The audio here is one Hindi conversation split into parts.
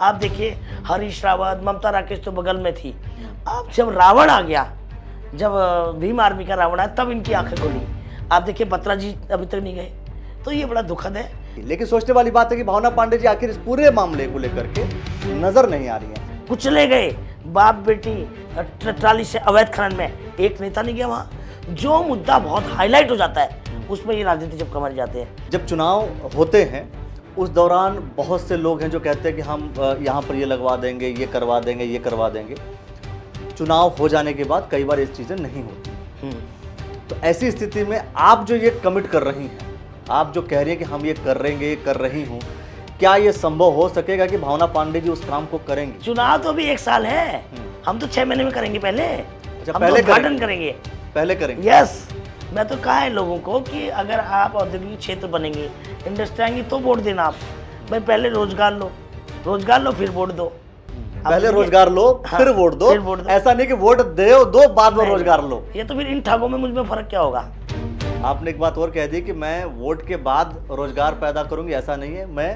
आप देखिए हरीश रावत ममता राकेश तो बगल में थी अब जब रावण आ गया जब भीम आर्मी का रावण आया तब इनकी आंखें खोली आप देखिए बत्रा जी अभी तक नहीं गए तो ये बड़ा दुखद है लेकिन सोचने वाली बात है कि भावना पांडे जी आखिर इस पूरे मामले को लेकर के नजर नहीं आ रही है कुचले गए बाप बेटी ट्राली से अवैध खनन में एक नेता नहीं गया वहाँ जो मुद्दा बहुत हाईलाइट हो जाता है उसमें ये राजनीति जब कमर जाते हैं जब चुनाव होते हैं उस दौरान बहुत से लोग हैं जो कहते हैं कि हम यहाँ पर ये लगवा देंगे ये करवा देंगे ये करवा देंगे चुनाव हो जाने के बाद कई बार ये चीज़ें नहीं होती हम्म। तो ऐसी स्थिति में आप जो ये कमिट कर रही हैं आप जो कह रही हैं कि हम ये कर रहेंगे ये कर रही हूँ क्या ये संभव हो सकेगा कि भावना पांडे जी उस काम को करेंगे चुनाव तो अभी एक साल है हम्म। हम तो छह महीने में करेंगे पहले अच्छा, हम पहले तो करेंगे पहले करेंगे यस मैं तो कहा है लोगों को कि अगर आप औद्योगिक क्षेत्र बनेंगे इंडस्ट्री आएंगी तो वोट देना आप भाई पहले रोजगार लो रोजगार लो फिर वोट दो पहले रोजगार लो हाँ, फिर वोट दो, दो ऐसा नहीं कि वोट दे दो बाद में रोजगार लो ये तो फिर इन ठगों में मुझमें फर्क क्या होगा आपने एक बात और कह दी कि मैं वोट के बाद रोजगार पैदा करूंगी ऐसा नहीं है मैं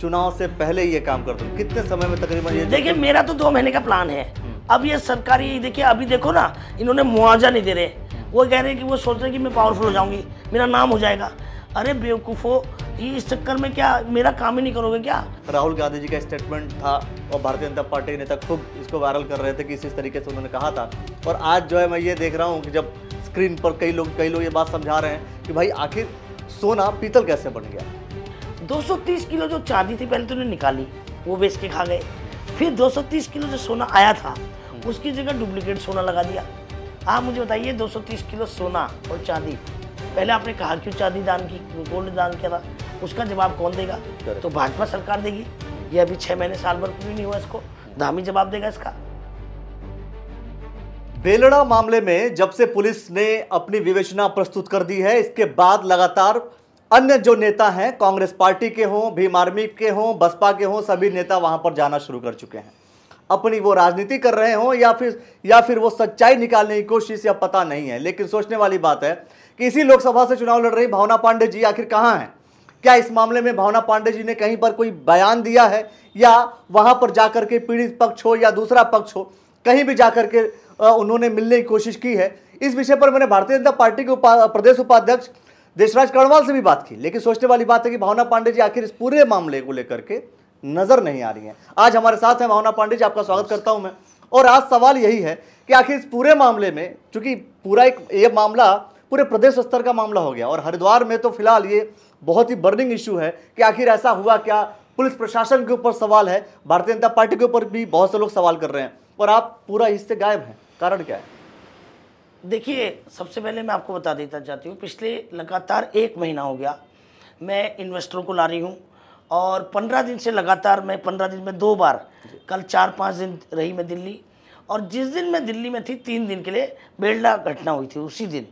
चुनाव से पहले ये काम कर दूंगी कितने समय में तकरीबन ये देखिए मेरा तो दो महीने का प्लान है अब ये सरकारी देखिए अभी देखो ना इन्होंने मुआवजा नहीं दे रहे वो कह रहे हैं कि वो सोच रहे हैं कि मैं पावरफुल हो जाऊंगी मेरा नाम हो जाएगा अरे बेवकूफ़ो ये इस चक्कर में क्या मेरा काम ही नहीं करोगे क्या राहुल गांधी जी का स्टेटमेंट था और भारतीय जनता पार्टी के नेता खूब इसको वायरल कर रहे थे कि इस तरीके से उन्होंने कहा था और आज जो है मैं ये देख रहा हूँ कि जब स्क्रीन पर कई लोग कई लोग ये बात समझा रहे हैं कि भाई आखिर सोना पीतल कैसे बन गया 230 किलो जो चांदी थी पहले तो उन्हें निकाली वो बेच के खा गए फिर 230 किलो जो सोना आया था हम्म। उसकी जगह डुप्लीकेट सोना लगा दिया आप मुझे बताइए 230 किलो सोना और चांदी पहले आपने कहा क्यों चांदी दान की गोल्ड दान किया था उसका जवाब कौन देगा तो भाजपा सरकार देगी ये अभी छह महीने साल भर पूरी नहीं हुआ इसको धामी जवाब देगा इसका बेलड़ा मामले में जब से पुलिस ने अपनी विवेचना प्रस्तुत कर दी है इसके बाद लगातार अन्य जो नेता हैं कांग्रेस पार्टी के हों भीम आर्मी के हों बसपा के हों सभी नेता वहां पर जाना शुरू कर चुके हैं अपनी वो राजनीति कर रहे हों या फिर या फिर वो सच्चाई निकालने की कोशिश या पता नहीं है लेकिन सोचने वाली बात है कि इसी लोकसभा से चुनाव लड़ रही भावना पांडे जी आखिर कहाँ हैं क्या इस मामले में भावना पांडे जी ने कहीं पर कोई बयान दिया है या वहाँ पर जाकर के पीड़ित पक्ष हो या दूसरा पक्ष हो कहीं भी जाकर के उन्होंने मिलने की कोशिश की है इस विषय पर मैंने भारतीय जनता पार्टी के उपा, प्रदेश उपाध्यक्ष देशराज कर्णवाल से भी बात की लेकिन सोचने वाली बात है कि भावना पांडे जी आखिर इस पूरे मामले को लेकर के नज़र नहीं आ रही हैं आज हमारे साथ हैं भावना पांडे जी आपका स्वागत करता हूं मैं और आज सवाल यही है कि आखिर इस पूरे मामले में चूंकि पूरा एक ये मामला पूरे प्रदेश स्तर का मामला हो गया और हरिद्वार में तो फिलहाल ये बहुत ही बर्निंग इशू है कि आखिर ऐसा हुआ क्या पुलिस प्रशासन के ऊपर सवाल है भारतीय जनता पार्टी के ऊपर भी बहुत से लोग सवाल कर रहे हैं और आप पूरा इससे गायब हैं कारण क्या है देखिए सबसे पहले मैं आपको बता देता चाहती हूँ पिछले लगातार एक महीना हो गया मैं इन्वेस्टरों को ला रही हूँ और पंद्रह दिन से लगातार मैं पंद्रह दिन में दो बार कल चार पाँच दिन रही मैं दिल्ली और जिस दिन मैं दिल्ली में थी तीन दिन के लिए बेलडा घटना हुई थी उसी दिन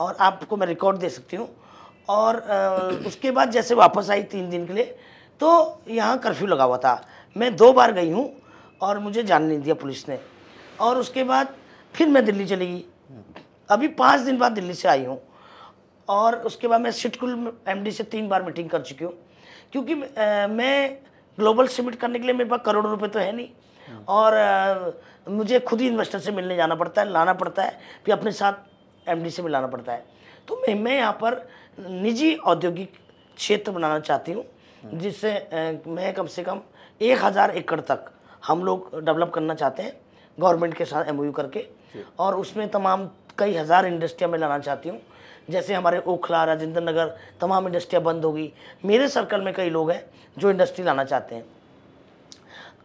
और आपको मैं रिकॉर्ड दे सकती हूँ और उसके बाद जैसे वापस आई तीन दिन के लिए तो यहाँ कर्फ्यू लगा हुआ था मैं दो बार गई हूँ और मुझे जान नहीं दिया पुलिस ने और उसके बाद फिर मैं दिल्ली चली गई अभी पाँच दिन बाद दिल्ली से आई हूँ और उसके बाद मैं सिटकुल एमडी से तीन बार मीटिंग कर चुकी हूँ क्योंकि मैं ग्लोबल सबमिट करने के लिए मेरे पास करोड़ों रुपए तो है नहीं और मुझे खुद ही इन्वेस्टर से मिलने जाना पड़ता है लाना पड़ता है फिर अपने साथ एमडी से मिलाना पड़ता है तो मैं मैं यहाँ पर निजी औद्योगिक क्षेत्र बनाना चाहती हूँ जिससे मैं कम से कम एक हज़ार एकड़ तक हम लोग डेवलप करना चाहते हैं गवर्नमेंट के साथ एम करके और उसमें तमाम कई हज़ार इंडस्ट्रियाँ मैं लाना चाहती हूँ जैसे हमारे ओखला राजेंद्र नगर तमाम इंडस्ट्रियाँ बंद होगी मेरे सर्कल में कई लोग हैं जो इंडस्ट्री लाना चाहते हैं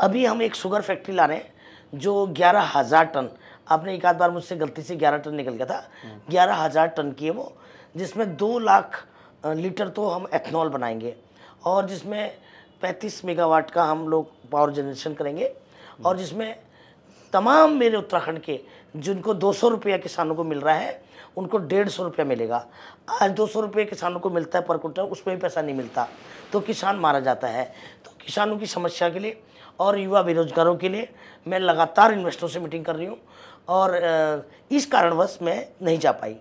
अभी हम एक शुगर फैक्ट्री ला रहे हैं जो ग्यारह हज़ार टन आपने एक आध बार मुझसे गलती से ग्यारह टन निकल गया था ग्यारह हज़ार टन की है वो जिसमें दो लाख लीटर तो हम एथनॉल बनाएंगे और जिसमें पैंतीस मेगावाट का हम लोग पावर जनरेशन करेंगे और जिसमें तमाम मेरे उत्तराखंड के जिनको दो सौ रुपया किसानों को मिल रहा है उनको डेढ़ सौ रुपया मिलेगा आज दो सौ रुपये किसानों को मिलता है पर कुंटल उसमें भी पैसा नहीं मिलता तो किसान मारा जाता है तो किसानों की समस्या के लिए और युवा बेरोजगारों के लिए मैं लगातार इन्वेस्टरों से मीटिंग कर रही हूँ और इस कारणवश मैं नहीं जा पाई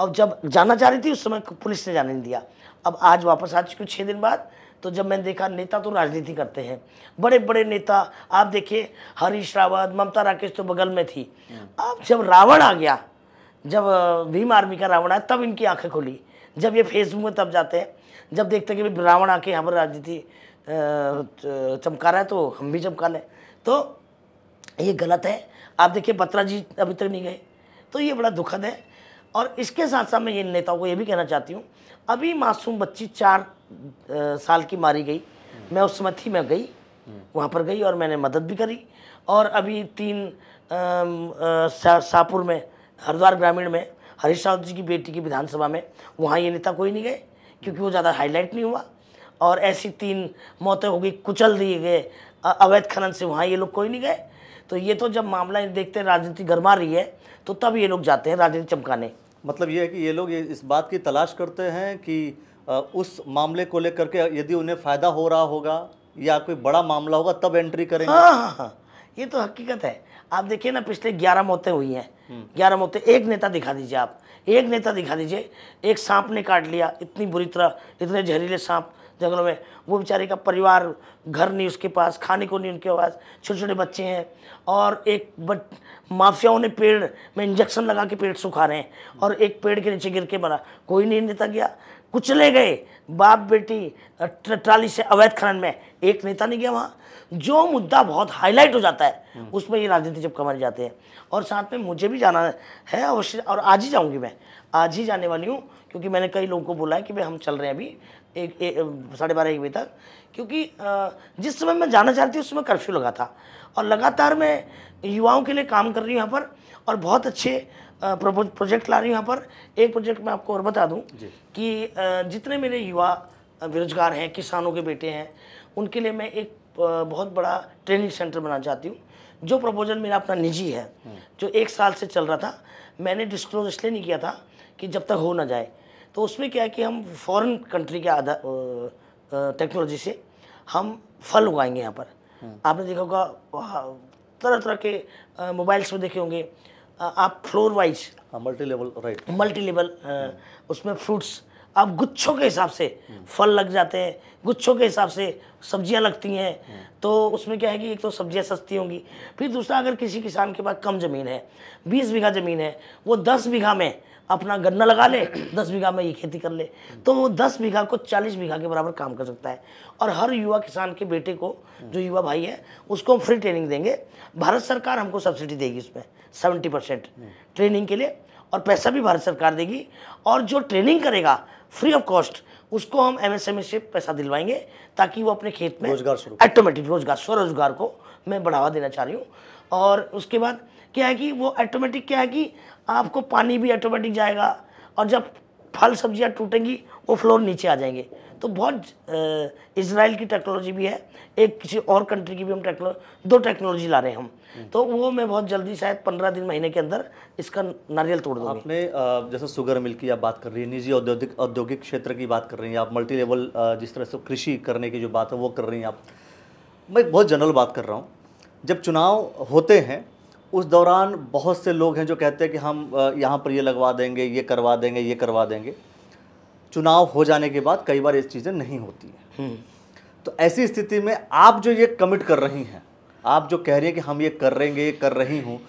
अब जब जाना चाह रही थी उस समय पुलिस ने जाने नहीं दिया अब आज वापस आ चुकी हूँ छः दिन बाद तो जब मैंने देखा नेता तो राजनीति करते हैं बड़े बड़े नेता आप देखिए हरीश रावत ममता राकेश तो बगल में थी अब जब रावण आ गया जब भीम आर्मी का रावण आया तब इनकी आंखें खुली जब ये फेसबुक में तब जाते हैं जब देखते हैं कि रावण आके यहाँ पर राजनीति चमका रहा है तो हम भी चमका लें तो ये गलत है आप देखिए बत्रा जी अभी तक नहीं गए तो ये बड़ा दुखद है और इसके साथ साथ मैं इन नेताओं को ये भी कहना चाहती हूँ अभी मासूम बच्ची चार साल की मारी गई मैं उस समय थी मैं गई वहाँ पर गई और मैंने मदद भी करी और अभी तीन शाहपुर में हरिद्वार ग्रामीण में हरीश रावत जी की बेटी की विधानसभा में वहाँ ये नेता कोई नहीं गए क्योंकि वो ज़्यादा हाईलाइट नहीं हुआ और ऐसी तीन मौतें हो गई कुचल दिए गए अवैध खनन से वहाँ ये लोग कोई नहीं गए तो ये तो जब मामला देखते हैं राजनीति गरमा रही है तो तब ये लोग जाते हैं राजनीति चमकाने मतलब ये है कि ये लोग ये इस बात की तलाश करते हैं कि उस मामले को लेकर के यदि उन्हें फ़ायदा हो रहा होगा या कोई बड़ा मामला होगा तब एंट्री करेंगे हाँ, हाँ हाँ हाँ ये तो हकीकत है आप देखिए ना पिछले ग्यारह मौतें हुई हैं हम्म। ग्यारह मौतें एक नेता दिखा दीजिए आप एक नेता दिखा दीजिए एक सांप ने काट लिया इतनी बुरी तरह इतने जहरीले सांप जंगलों में वो बेचारे का परिवार घर नहीं उसके पास खाने को नहीं उनके पास छोटे छोटे बच्चे हैं और एक बट माफियाओं ने पेड़ में इंजेक्शन लगा के पेड़ सुखा रहे हैं और एक पेड़ के नीचे गिर के मरा कोई नहीं नेता गया कुचले गए बाप बेटी ट्राली से अवैध खनन में एक नेता नहीं गया वहाँ जो मुद्दा बहुत हाईलाइट हो जाता है हम्म। उसमें ये राजनीति जब कमर जाते हैं और साथ में मुझे भी जाना है अवश्य और आज ही जाऊँगी मैं आज ही जाने वाली हूँ क्योंकि मैंने कई लोगों को बोला है कि भाई हम चल रहे हैं अभी एक, एक साढ़े बारह एक बजे तक क्योंकि जिस समय मैं जाना चाहती हूँ उस समय कर्फ्यू लगा था और लगातार मैं युवाओं के लिए काम कर रही हूँ यहाँ पर और बहुत अच्छे प्रोजेक्ट ला रही हूँ यहाँ पर एक प्रोजेक्ट मैं आपको और बता दूँ कि जितने मेरे युवा बेरोजगार हैं किसानों के बेटे हैं उनके लिए मैं एक बहुत बड़ा ट्रेनिंग सेंटर बनाना चाहती हूँ जो प्रपोजल मेरा अपना निजी है हम्म। जो एक साल से चल रहा था मैंने डिस्क्लोज इसलिए नहीं किया था कि जब तक हो ना जाए तो उसमें क्या है कि हम फॉरेन कंट्री के आधार टेक्नोलॉजी से हम फल उगाएंगे यहाँ पर हम्म। आपने देखा होगा तरह तरह के मोबाइल्स में देखे होंगे आप floor wise multi level right multi level उसमें फ्रूट्स आप गुच्छों के हिसाब से हम्म। फल लग जाते हैं गुच्छों के हिसाब से सब्जियां लगती हैं हम्म। तो उसमें क्या है कि एक तो सब्जियां सस्ती होंगी फिर दूसरा अगर किसी किसान के पास कम ज़मीन है बीस बीघा ज़मीन है वो दस बीघा में अपना गन्ना लगा ले दस बीघा में ये खेती कर ले तो वो दस बीघा को चालीस बीघा के बराबर काम कर सकता है और हर युवा किसान के बेटे को जो युवा भाई है उसको हम फ्री ट्रेनिंग देंगे भारत सरकार हमको सब्सिडी देगी उसमें सेवेंटी परसेंट ट्रेनिंग के लिए और पैसा भी भारत सरकार देगी और जो ट्रेनिंग करेगा फ्री ऑफ कॉस्ट उसको हम एस e से पैसा दिलवाएंगे ताकि वो अपने खेत में रोजगार शुरू ऑटोमेटिक रोजगार स्वरोजगार को मैं बढ़ावा देना चाह रही हूँ और उसके बाद क्या है कि वो ऑटोमेटिक क्या है कि आपको पानी भी ऑटोमेटिक जाएगा और जब फल सब्जियाँ टूटेंगी वो फ्लोर नीचे आ जाएंगे तो बहुत इसराइल की टेक्नोलॉजी भी है एक किसी और कंट्री की भी हम टेक्नोलॉजी दो टेक्नोलॉजी ला रहे हैं हम हम्म। तो वो मैं बहुत जल्दी शायद पंद्रह दिन महीने के अंदर इसका नारियल तोड़ दूँ आपने जैसे सुगर मिल की आप बात कर रही है निजी औद्योगिक औद्योगिक क्षेत्र की बात कर रही हैं आप मल्टी लेवल जिस तरह से कृषि करने की जो बात है वो कर रही हैं आप मैं बहुत जनरल बात कर रहा हूँ जब चुनाव होते हैं उस दौरान बहुत से लोग हैं जो कहते हैं कि हम यहाँ पर ये लगवा देंगे ये करवा देंगे ये करवा देंगे चुनाव हो जाने के बाद कई बार ये चीज़ें नहीं होती हैं हम्म। तो ऐसी स्थिति में आप जो ये कमिट कर रही हैं आप जो कह रही हैं कि हम ये कर रहेंगे ये कर रही हूँ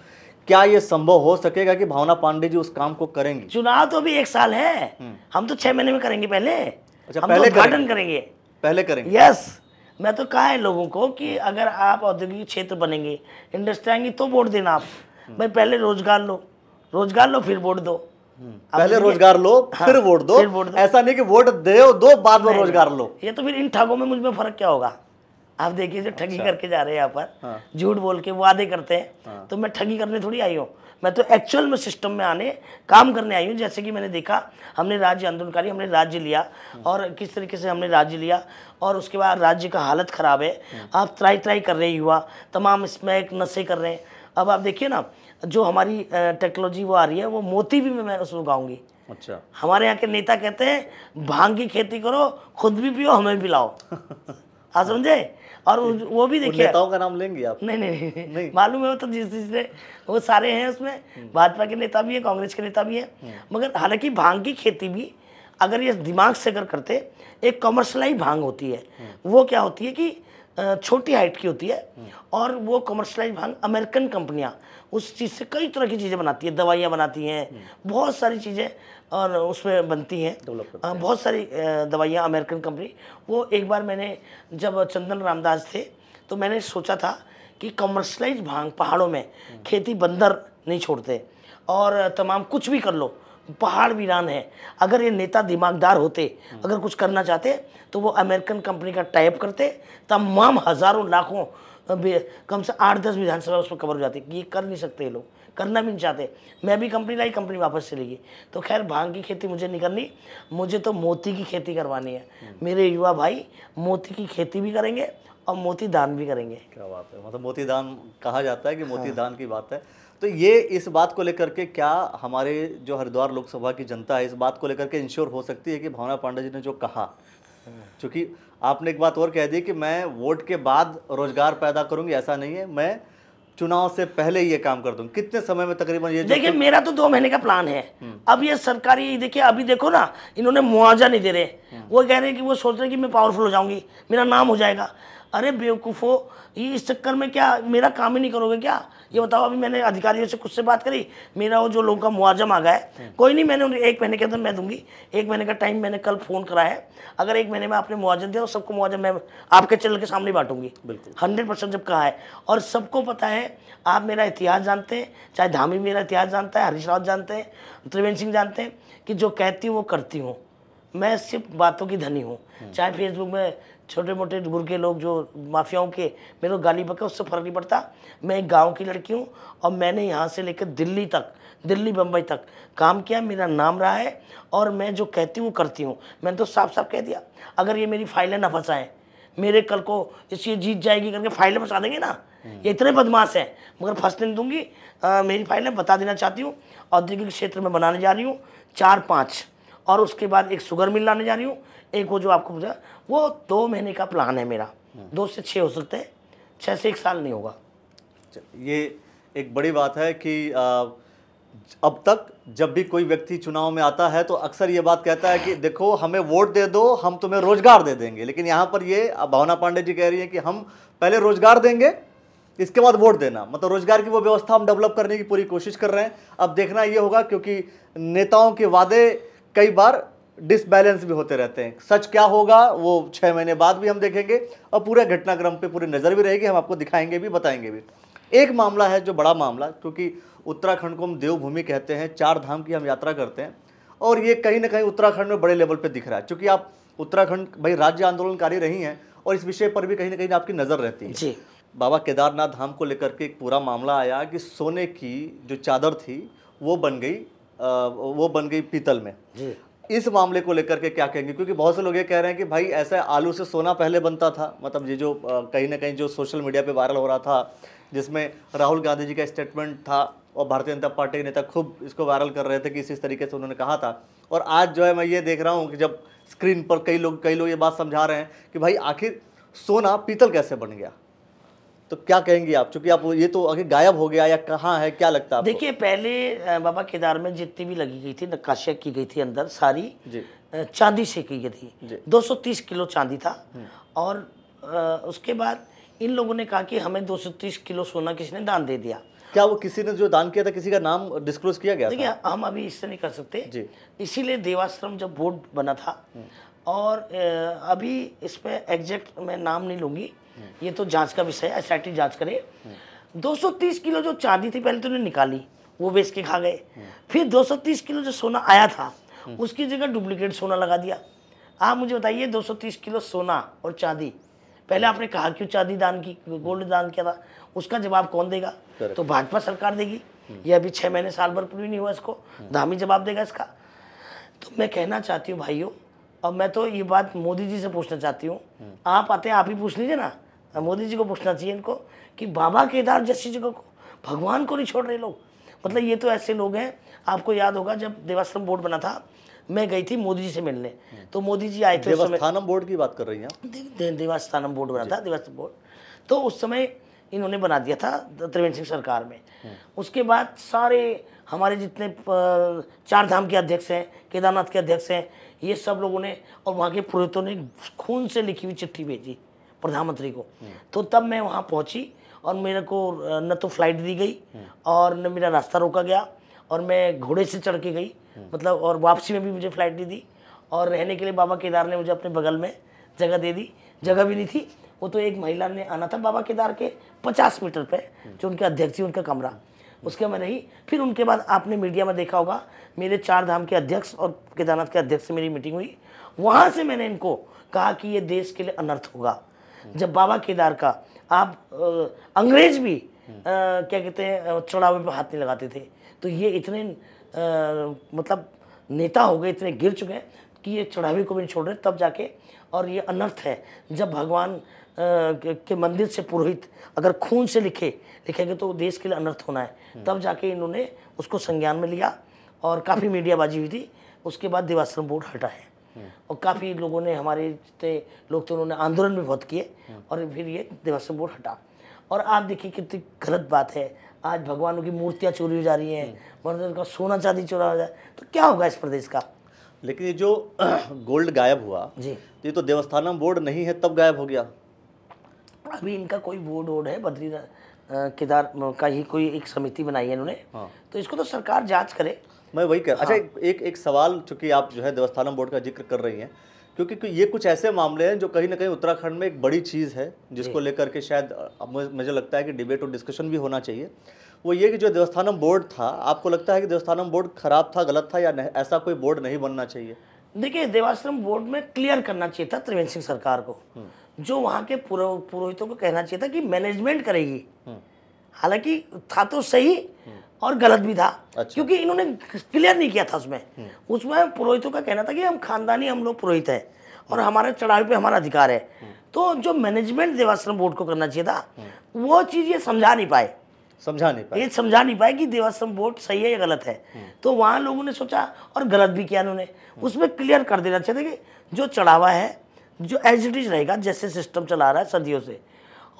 क्या ये संभव हो सकेगा कि भावना पांडे जी उस काम को करेंगे चुनाव तो अभी एक साल है हम्म। हम तो छः महीने में करेंगे पहले अच्छा, हम तो पहले तो उद्घाटन करेंगे।, करेंगे पहले करेंगे यस मैं तो कहा है लोगों को कि अगर आप औद्योगिक क्षेत्र बनेंगे इंडस्ट्री आएंगी तो वोट देना आप हम्म। भाई पहले रोजगार लो रोजगार लो फिर वोट दो हम्म। पहले रोजगार लो हाँ, फिर वोट दो, दो ऐसा नहीं कि वोट दे दो बाद में रोजगार लो ये तो फिर इन ठगों में मुझ में फर्क क्या होगा आप देखिए जो ठगी अच्छा। करके जा रहे हैं यहाँ पर हाँ। झूठ हाँ। बोल के वादे करते हैं हाँ। तो मैं ठगी करने थोड़ी आई हूँ मैं तो एक्चुअल में सिस्टम में आने काम करने आई हूँ जैसे कि मैंने देखा हमने राज्य आंदोलनकारी हमने राज्य लिया हम्म। और किस तरीके से हमने राज्य लिया और उसके बाद राज्य का हालत ख़राब है हम्म। आप ट्राई ट्राई कर रहे हैं युवा तमाम इसमें एक नशे कर रहे हैं अब आप देखिए ना जो हमारी टेक्नोलॉजी वो आ रही है वो मोती भी मैं उसमें उगाऊंगी अच्छा हमारे यहाँ के नेता कहते हैं भांग की खेती करो खुद भी पियो हमें भी लाओ आ समझे और वो भी देखिए नेताओं का नाम लेंगे आप नहीं नहीं, नहीं, नहीं। मालूम है वो तो जिस जिसने वो सारे हैं उसमें हम्म। भाजपा के नेता भी है कांग्रेस के नेता भी है हम्म। मगर हालांकि भांग की खेती भी अगर ये दिमाग से अगर करते एक कमर्शलाइज भांग होती है हम्म। वो क्या होती है कि छोटी हाइट की होती है और वो कमर्शलाइज भांग अमेरिकन कंपनियाँ उस चीज़ से कई तरह की चीज़ें बनाती है दवाइयाँ बनाती हैं बहुत सारी चीज़ें और उसमें बनती हैं बहुत सारी दवाइयाँ अमेरिकन कंपनी वो एक बार मैंने जब चंदन रामदास थे तो मैंने सोचा था कि कमर्शलाइज भांग पहाड़ों में खेती बंदर नहीं छोड़ते और तमाम कुछ भी कर लो पहाड़ वीरान है अगर ये नेता दिमागदार होते अगर कुछ करना चाहते तो वो अमेरिकन कंपनी का टाइप करते तमाम हज़ारों लाखों कम से आठ दस विधानसभा उसमें कवर हो जाती है ये कर नहीं सकते ये लोग करना भी नहीं चाहते मैं भी कंपनी लाई कंपनी वापस चली गई तो खैर भांग की खेती मुझे नहीं करनी मुझे तो मोती की खेती करवानी है हम्म। मेरे युवा भाई मोती की खेती भी करेंगे और मोती दान भी करेंगे क्या बात है मतलब मोती दान कहा जाता है कि मोती हाँ। दान की बात है तो ये इस बात को लेकर के क्या हमारे जो हरिद्वार लोकसभा की जनता है इस बात को लेकर के इंश्योर हो सकती है कि भावना पांडे जी ने जो कहा क्योंकि आपने एक बात और कह दी कि मैं वोट के बाद रोजगार पैदा करूंगी ऐसा नहीं है मैं चुनाव से पहले ये काम कर दूंगी कितने समय में तकरीबन ये देखिए मेरा तो दो महीने का प्लान है हम्म। अब ये सरकारी देखिए अभी देखो ना इन्होंने मुआवजा नहीं दे रहे हम्म। वो कह रहे हैं कि वो सोच रहे हैं कि मैं पावरफुल हो जाऊंगी मेरा नाम हो जाएगा अरे बेवकूफ़ो ये इस चक्कर में क्या मेरा काम ही नहीं करोगे क्या ये बताओ अभी मैंने अधिकारियों से कुछ से बात करी मेरा वो जो लोगों का मुआवजा मांगा है हम्म। कोई नहीं मैंने उन्हें एक महीने के अंदर मैं दूंगी एक महीने का टाइम मैंने कल फ़ोन करा है अगर एक महीने में आपने मुआवजा दिया और तो सबको मुआवजा मैं आपके चैनल के सामने बांटूंगी बिल्कुल हंड्रेड परसेंट जब कहा है और सबको पता है आप मेरा इतिहास जानते हैं चाहे धामी मेरा इतिहास जानता है हरीश रावत जानते हैं त्रिवेंद्र सिंह जानते हैं कि जो कहती हूँ वो करती हूँ मैं सिर्फ बातों की धनी हूँ हम्म। चाहे फेसबुक में छोटे मोटे दूर के लोग जो माफियाओं के मेरे को गाली पकड़ उससे फ़र्क नहीं पड़ता मैं एक गांव की लड़की हूँ और मैंने यहाँ से लेकर दिल्ली तक दिल्ली बम्बई तक काम किया मेरा नाम रहा है और मैं जो कहती हूँ करती हूँ मैंने तो साफ साफ कह दिया अगर ये मेरी फाइलें ना फंसाएँ मेरे कल को इसलिए जीत जाएगी करके फाइलें फंसा देंगे ना हम्म। ये इतने बदमाश हैं मगर फंसने नहीं दूंगी आ, मेरी फाइलें बता देना चाहती हूँ औद्योगिक क्षेत्र में बनाने जा रही हूँ चार पाँच और उसके बाद एक शुगर मिल लाने जा रही हूँ एक वो जो आपको पूछा वो दो महीने का प्लान है मेरा हम्म। दो से छः हो सकते हैं छः से एक साल नहीं होगा ये एक बड़ी बात है कि आ, अब तक जब भी कोई व्यक्ति चुनाव में आता है तो अक्सर ये बात कहता है कि देखो हमें वोट दे दो हम तुम्हें रोजगार दे देंगे लेकिन यहाँ पर ये भावना पांडे जी कह रही है कि हम पहले रोजगार देंगे इसके बाद वोट देना मतलब रोजगार की वो व्यवस्था हम डेवलप करने की पूरी कोशिश कर रहे हैं अब देखना ये होगा क्योंकि नेताओं के वादे कई बार डिसबैलेंस भी होते रहते हैं सच क्या होगा वो छः महीने बाद भी हम देखेंगे और पूरे घटनाक्रम पे पूरी नज़र भी रहेगी हम आपको दिखाएंगे भी बताएंगे भी एक मामला है जो बड़ा मामला क्योंकि उत्तराखंड को हम देवभूमि कहते हैं चार धाम की हम यात्रा करते हैं और ये कहीं ना कहीं उत्तराखंड में बड़े लेवल पर दिख रहा है चूँकि आप उत्तराखंड भाई राज्य आंदोलनकारी रही हैं और इस विषय पर भी कहीं ना कहीं आपकी नज़र रहती है जी बाबा केदारनाथ धाम को लेकर के एक पूरा मामला आया कि सोने की जो चादर थी वो बन गई आ, वो बन गई पीतल में इस मामले को लेकर के क्या कहेंगे क्योंकि बहुत से लोग ये कह रहे हैं कि भाई ऐसा आलू से सोना पहले बनता था मतलब ये जो कहीं ना कहीं जो सोशल मीडिया पे वायरल हो रहा था जिसमें राहुल गांधी जी का स्टेटमेंट था और भारतीय जनता पार्टी के नेता खूब इसको वायरल कर रहे थे कि इस तरीके से उन्होंने कहा था और आज जो है मैं ये देख रहा हूँ कि जब स्क्रीन पर कई लोग कई लोग ये बात समझा रहे हैं कि भाई आखिर सोना पीतल कैसे बन गया तो क्या कहेंगे आप चूंकि आप ये तो अगर गायब हो गया या कहाँ है क्या लगता है देखिए पहले बाबा केदार में जितनी भी लगी गई थी नक्काशिया की गई थी अंदर सारी चांदी से की गई थी 230 किलो चांदी था हम्म। और उसके बाद इन लोगों ने कहा कि हमें 230 किलो सोना किसी ने दान दे दिया क्या वो किसी ने जो दान किया था किसी का नाम डिस्क्लोज किया गया देखिए हम अभी इससे नहीं कर सकते इसीलिए देवाश्रम जब बोर्ड बना था हम्म। और अभी इस पर एग्जैक्ट मैं नाम नहीं लूंगी हम्म। ये तो जांच का विषय है एसआईटी जांच करे 230 हम्म। किलो जो चांदी थी पहले तो उन्हें निकाली वो बेच के खा गए हम्म। फिर 230 किलो जो सोना आया था उसकी जगह डुप्लीकेट सोना लगा दिया आप मुझे बताइए 230 किलो सोना और चांदी पहले हाँ। आपने कहा क्यों चांदी दान की गोल्ड दान किया था उसका जवाब कौन देगा तो भाजपा सरकार देगी ये अभी छः महीने साल भर पूरी नहीं हुआ इसको धामी जवाब देगा इसका तो मैं कहना चाहती हूँ भाइयों अब मैं तो ये बात मोदी जी से पूछना चाहती हूँ आप आते हैं आप ही पूछ लीजिए ना मोदी जी को पूछना चाहिए इनको कि बाबा केदार जैसी जगह को भगवान को नहीं छोड़ रहे लोग मतलब ये तो ऐसे लोग हैं आपको याद होगा जब देवाश्रम बोर्ड बना था मैं गई थी मोदी जी से मिलने हम्म। तो मोदी जी आए थे देवस्थानम बोर्ड की बात कर रही हैं दे, दे, देवास्थानम बोर्ड बना था देवास्थान बोर्ड तो उस समय इन्होंने बना दिया था त्रिवेंद्र सिंह सरकार में हम्म। उसके बाद सारे हमारे जितने चार धाम के अध्यक्ष हैं केदारनाथ के अध्यक्ष हैं ये सब लोगों ने और वहाँ के पुरोहितों ने खून से लिखी हुई चिट्ठी भेजी प्रधानमंत्री को तो तब मैं वहाँ पहुँची और मेरे को न तो फ्लाइट दी गई और न मेरा रास्ता रोका गया और मैं घोड़े से चढ़ के गई मतलब और वापसी में भी मुझे फ्लाइट नहीं दी और रहने के लिए बाबा केदार ने मुझे अपने बगल में जगह दे दी जगह भी नहीं थी वो तो एक महिला ने आना था बाबा केदार के पचास मीटर पर जो उनके अध्यक्ष थी उनका कमरा उसके मैं रही फिर उनके बाद आपने मीडिया में देखा होगा मेरे चार धाम के अध्यक्ष और केदारनाथ के अध्यक्ष से मेरी मीटिंग हुई वहाँ से मैंने इनको कहा कि ये देश के लिए अनर्थ होगा जब बाबा केदार का आप अंग्रेज भी आ, क्या कहते हैं चढ़ावे पर हाथ नहीं लगाते थे तो ये इतने आ, मतलब नेता हो गए इतने गिर चुके हैं कि ये चढ़ावे को भी नहीं छोड़ रहे तब जाके और ये अनर्थ है जब भगवान के मंदिर से पुरोहित अगर खून से लिखे लिखेंगे तो देश के लिए अनर्थ होना है हम्म। तब जाके इन्होंने उसको संज्ञान में लिया और काफ़ी मीडियाबाजी हुई थी उसके बाद देवाश्रम बोर्ड हटा है और काफ़ी लोगों ने हमारे जितने लोग थे उन्होंने आंदोलन भी बहुत किए और फिर ये देवास्वम बोर्ड हटा और आप देखिए कितनी गलत बात है आज भगवानों की मूर्तियां चोरी हो जा रही हैं मंदिर का सोना चांदी चोरा हो जाए तो क्या होगा इस प्रदेश का लेकिन ये जो गोल्ड गायब हुआ जी तो ये तो देवस्थानम बोर्ड नहीं है तब गायब हो गया अभी इनका कोई बोर्ड वोर्ड है बद्रीनाथ केदार का ही कोई एक समिति बनाई है इन्होंने हाँ। तो इसको तो सरकार जांच करे मैं वही कह अच्छा, हाँ। अच्छा एक एक सवाल चूंकि आप जो है देवस्थानम बोर्ड का जिक्र कर रही हैं क्योंकि ये कुछ ऐसे मामले हैं जो कहीं ना कहीं उत्तराखंड में एक बड़ी चीज़ है जिसको लेकर के शायद मुझे लगता है कि डिबेट और डिस्कशन भी होना चाहिए वो ये कि जो देवस्थानम बोर्ड था आपको लगता है कि देवस्थानम बोर्ड खराब था गलत था या नहीं ऐसा कोई बोर्ड नहीं बनना चाहिए देखिए देवाश्रम बोर्ड में क्लियर करना चाहिए था त्रिवेंद्र सिंह सरकार को हम्म। जो वहाँ के पुरोहितों को कहना चाहिए था कि मैनेजमेंट करेगी हम्म। हालांकि था तो सही और गलत भी था अच्छा। क्योंकि इन्होंने क्लियर नहीं किया था उसमें उसमें पुरोहितों का कहना था कि हम खानदानी हम लोग पुरोहित हैं और हमारे चढ़ावे पे हमारा अधिकार है तो जो मैनेजमेंट देवाश्रम बोर्ड को करना चाहिए था वो चीज़ ये समझा नहीं पाए समझा नहीं पाए ये समझा नहीं पाए कि देवाश्रम बोर्ड सही है या गलत है तो वहाँ लोगों ने सोचा और गलत भी किया उन्होंने उसमें क्लियर कर देना चाहिए कि जो चढ़ावा है जो एज इट इज रहेगा जैसे सिस्टम चला रहा है सदियों से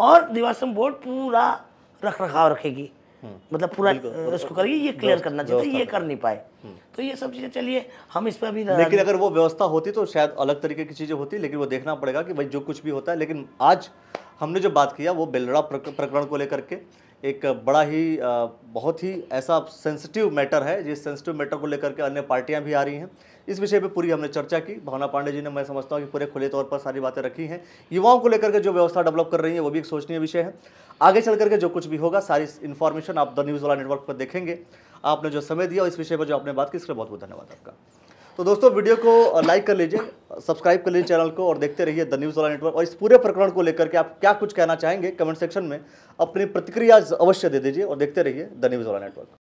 और देवाश्रम बोर्ड पूरा रख रखाव रखेगी हम्म। मतलब पूरा उसको करेगी ये क्लियर करना चाहिए ये कर नहीं पाए हम्म। तो ये सब चीज़ें चलिए हम इस पर अभी लेकिन अगर वो व्यवस्था होती तो शायद अलग तरीके की चीज़ें होती लेकिन वो देखना पड़ेगा कि भाई जो कुछ भी होता है लेकिन आज हमने जो बात किया वो बेलड़ा प्रकरण को लेकर के एक बड़ा ही बहुत ही ऐसा सेंसिटिव मैटर है जिस सेंसिटिव मैटर को लेकर के अन्य पार्टियां भी आ रही हैं इस विषय पे पूरी हमने चर्चा की भावना पांडे जी ने मैं समझता हूँ कि पूरे खुले तौर पर सारी बातें रखी हैं युवाओं को लेकर के जो व्यवस्था डेवलप कर रही है वो भी एक सोचनीय विषय है आगे चल करके जो कुछ भी होगा सारी इन्फॉर्मेशन आप द न्यूज़ वाला नेटवर्क पर देखेंगे आपने जो समय दिया और इस विषय पर जो आपने बात की इसके लिए बहुत बहुत धन्यवाद आपका तो दोस्तों वीडियो को लाइक कर लीजिए सब्सक्राइब कर लीजिए चैनल को और देखते रहिए द न्यूज़ वाला नेटवर्क और इस पूरे प्रकरण को लेकर के आप क्या कुछ कहना चाहेंगे कमेंट सेक्शन में अपनी प्रतिक्रिया अवश्य दे दीजिए और देखते रहिए द न्यूज़ वाला नेटवर्क